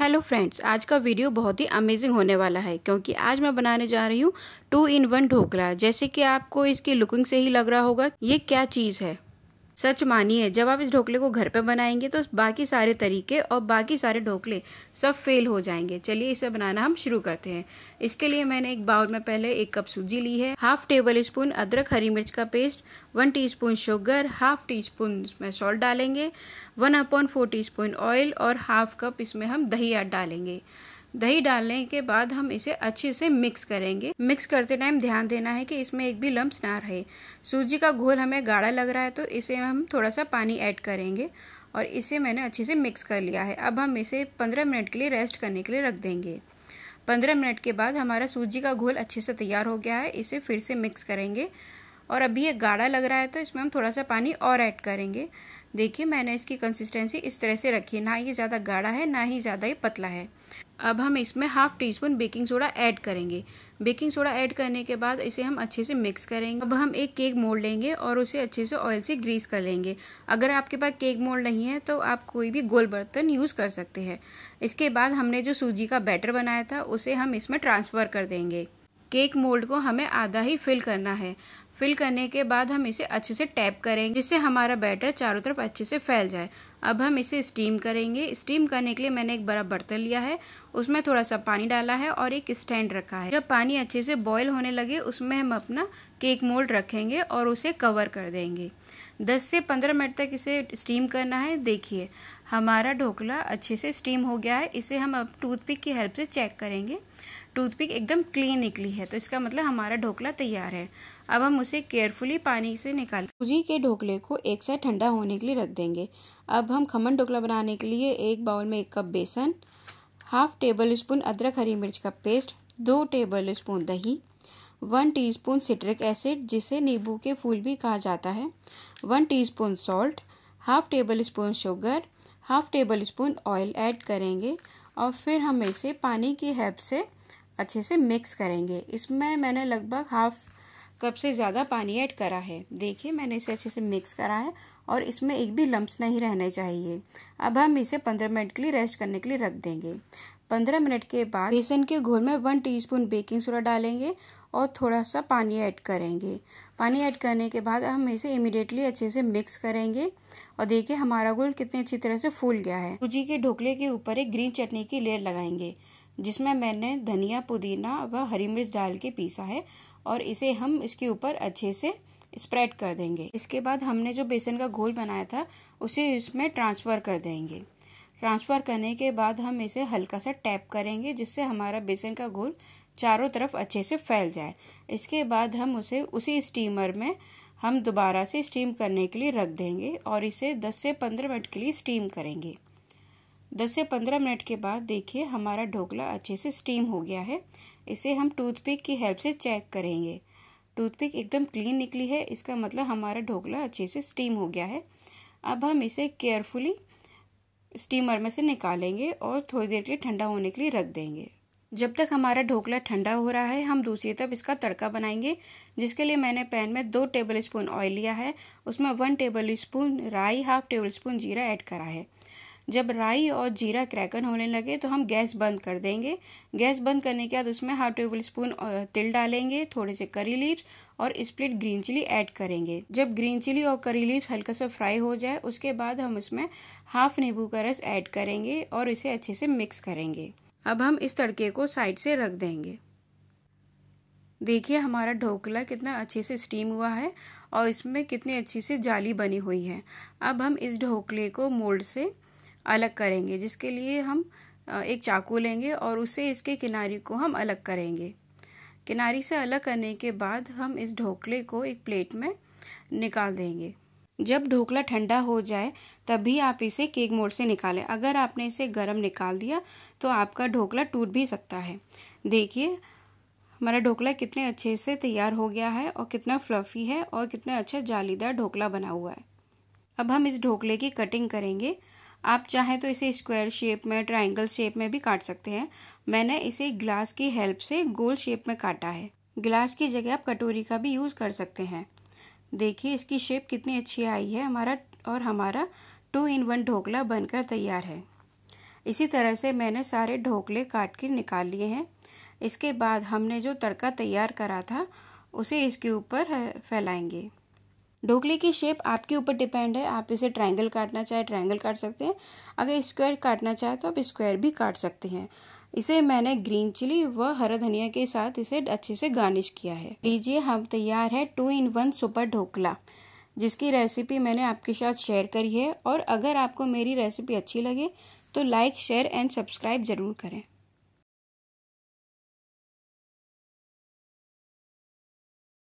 hello friends आज का video बहुत ही अमेजिंग होने वाला है क्योंकि आज मैं बनाने जा रही हूँ टू इन वन ढोकला जैसे कि आपको इसकी लुकिंग से ही लग रहा होगा ये क्या चीज़ है सच मानिए जब आप इस ढोकले को घर पे बनाएंगे तो बाकी सारे तरीके और बाकी सारे ढोकले सब फेल हो जाएंगे चलिए इसे बनाना हम शुरू करते हैं इसके लिए मैंने एक बाउल में पहले एक कप सूजी ली है हाफ टेबल स्पून अदरक हरी मिर्च का paste one teaspoon sugar half teaspoon इसमें सॉल्ट डालेंगे one upon four teaspoon oil और हाफ कप इसमें हम दही ऐड डालेंगे दही डालने के बाद हम इसे अच्छे से मिक्स करेंगे मिक्स करते टाइम ध्यान देना है कि इसमें एक भी लम्ब ना रहे सूजी का घोल हमें गाढ़ा लग रहा है तो इसे हम थोड़ा सा पानी ऐड करेंगे और इसे मैंने अच्छे से मिक्स कर लिया है अब हम इसे पंद्रह मिनट के लिए रेस्ट करने के लिए रख देंगे पंद्रह मिनट के बाद हमारा सूजी का घोल अच्छे से तैयार हो गया है इसे फिर से मिक्स करेंगे और अभी ये गाढ़ा लग रहा है तो इसमें हम थोड़ा सा पानी और ऐड करेंगे देखिए मैंने इसकी कंसिस्टेंसी इस तरह से रखी है ना ये ज़्यादा गाढ़ा है ना ही ज़्यादा ये पतला है अब हम इसमें half teaspoon baking soda add करेंगे बेकिंग सोडा ऐड करने के बाद इसे हम अच्छे से मिक्स करेंगे अब हम एक केक मोल्ड लेंगे और उसे अच्छे से ऑयल से ग्रीस कर लेंगे अगर आपके पास केक मोल्ड नहीं है तो आप कोई भी गोल बर्तन यूज़ कर सकते हैं इसके बाद हमने जो सूजी का बैटर बनाया था उसे हम इसमें ट्रांसफ़र कर देंगे केक मोल्ड को हमें आधा ही फिल करना है फिल करने के बाद हम इसे अच्छे से टैप करेंगे जिससे हमारा बैटर चारों तरफ अच्छे से फैल जाए अब हम इसे स्टीम करेंगे स्टीम करने के लिए मैंने एक बड़ा बर्तन लिया है उसमें थोड़ा सा पानी डाला है और एक स्टैंड रखा है जब पानी अच्छे से बॉयल होने लगे उसमें हम अपना केक मोल्ड रखेंगे और उसे कवर कर देंगे 10 से 15 मिनट तक इसे स्टीम करना है देखिए हमारा ढोकला अच्छे से स्टीम हो गया है इसे हम अब टूथपिक की हेल्प से चेक करेंगे टूथपिक एकदम क्लीन निकली है तो इसका मतलब हमारा ढोकला तैयार है अब हम उसे केयरफुली पानी से निकाल सूजी के ढोकले को एक साइड ठंडा होने के लिए रख देंगे अब हम खमन ढोकला बनाने के लिए एक बाउल में एक कप बेसन हाफ टेबल स्पून अदरक हरी मिर्च का पेस्ट दो टेबल स्पून दही वन टीस्पून सिट्रिक एसिड जिसे नींबू के फूल भी कहा जाता है one teaspoon salt half tablespoon sugar half tablespoon oil add करेंगे और फिर हम इसे पानी की हेल्प से अच्छे से मिक्स करेंगे इसमें मैंने लगभग हाफ कप से ज़्यादा पानी ऐड करा है देखिए मैंने इसे अच्छे से मिक्स करा है और इसमें एक भी लम्ब्स नहीं रहने चाहिए अब हम इसे पंद्रह मिनट के लिए रेस्ट करने के लिए रख देंगे पंद्रह मिनट के बाद बेसन के घोल में वन टीस्पून बेकिंग सोडा डालेंगे और थोड़ा सा पानी ऐड करेंगे पानी ऐड करने के बाद हम इसे इमिडिएटली अच्छे से मिक्स करेंगे और देखिए हमारा गुल कितनी अच्छी तरह से फूल गया है सूजी के ढोकले के ऊपर एक ग्रीन चटनी की लेयर लगाएंगे जिसमें मैंने धनिया पुदीना व हरी मिर्च डाल के पीसा है और इसे हम इसके ऊपर अच्छे से स्प्रेड कर देंगे इसके बाद हमने जो बेसन का घोल बनाया था उसे इसमें ट्रांसफ़र कर देंगे ट्रांसफ़र करने के बाद हम इसे हल्का सा टैप करेंगे जिससे हमारा बेसन का घोल चारों तरफ अच्छे से फैल जाए इसके बाद हम उसे उसी स्टीमर में हम दोबारा से स्टीम करने के लिए रख देंगे और इसे 10 से 15 मिनट के लिए स्टीम करेंगे 10 से 15 मिनट के बाद देखिए हमारा ढोकला अच्छे से स्टीम हो गया है इसे हम टूथपिक की हेल्प से चेक करेंगे टूथपिक एकदम क्लीन निकली है इसका मतलब हमारा ढोकला अच्छे से स्टीम हो गया है अब हम इसे केयरफुली स्टीमर में से निकालेंगे और थोड़ी देर के लिए ठंडा होने के लिए रख देंगे जब तक हमारा ढोकला ठंडा हो रहा है हम दूसरी तरफ इसका तड़का बनाएंगे जिसके लिए मैंने पैन में दो टेबल स्पून ऑयल लिया है उसमें वन टेबल स्पून राई हाफ टेबल स्पून जीरा ऐड करा है जब राई और जीरा क्रैकन होने लगे तो हम गैस बंद कर देंगे गैस बंद करने के बाद उसमें हाफ टेबल स्पून तिल डालेंगे थोड़े से करी लीव्स और स्प्लिट ग्रीन चिली ऐड करेंगे जब ग्रीन चिली और करी लीव्स हल्का सा फ्राई हो जाए उसके बाद हम उसमें हाफ नींबू का रस ऐड करेंगे और इसे अच्छे से मिक्स करेंगे अब हम इस तड़के को साइड से रख देंगे देखिए हमारा ढोकला कितना अच्छे से स्टीम हुआ है और इसमें कितनी अच्छी से जाली बनी हुई है अब हम इस ढोकले को मोल्ड से अलग करेंगे जिसके लिए हम एक चाकू लेंगे और उसे इसके किनारी को हम अलग करेंगे किनारी से अलग करने के बाद हम इस ढोकले को एक प्लेट में निकाल देंगे जब ढोकला ठंडा हो जाए तभी आप इसे केक मोड से निकालें अगर आपने इसे गर्म निकाल दिया तो आपका ढोकला टूट भी सकता है देखिए हमारा ढोकला कितने अच्छे से तैयार हो गया है और कितना फ्लफ़ी है और कितना अच्छा जालीदार ढोकला बना हुआ है अब हम इस ढोकले की कटिंग करेंगे आप चाहें तो इसे स्क्वायर शेप में ट्रायंगल शेप में भी काट सकते हैं मैंने इसे ग्लास की हेल्प से गोल शेप में काटा है ग्लास की जगह आप कटोरी का भी यूज़ कर सकते हैं देखिए इसकी शेप कितनी अच्छी आई है हमारा और हमारा टू इन वन ढोकला बनकर तैयार है इसी तरह से मैंने सारे ढोकले काट के निकाल लिए हैं इसके बाद हमने जो तड़का तैयार करा था उसे इसके ऊपर फैलाएंगे ढोकले की शेप आपके ऊपर डिपेंड है आप इसे ट्रायंगल काटना चाहे ट्रायंगल काट सकते हैं अगर स्क्वायर काटना चाहे तो आप स्क्वायर भी काट सकते हैं इसे मैंने ग्रीन चिली व हरा धनिया के साथ इसे अच्छे से गार्निश किया है लीजिए हम तैयार है two in one super dhokla जिसकी रेसिपी मैंने आपके साथ शेयर करी है और अगर आपको मेरी रेसिपी अच्छी लगे तो लाइक शेयर एंड सब्सक्राइब ज़रूर करें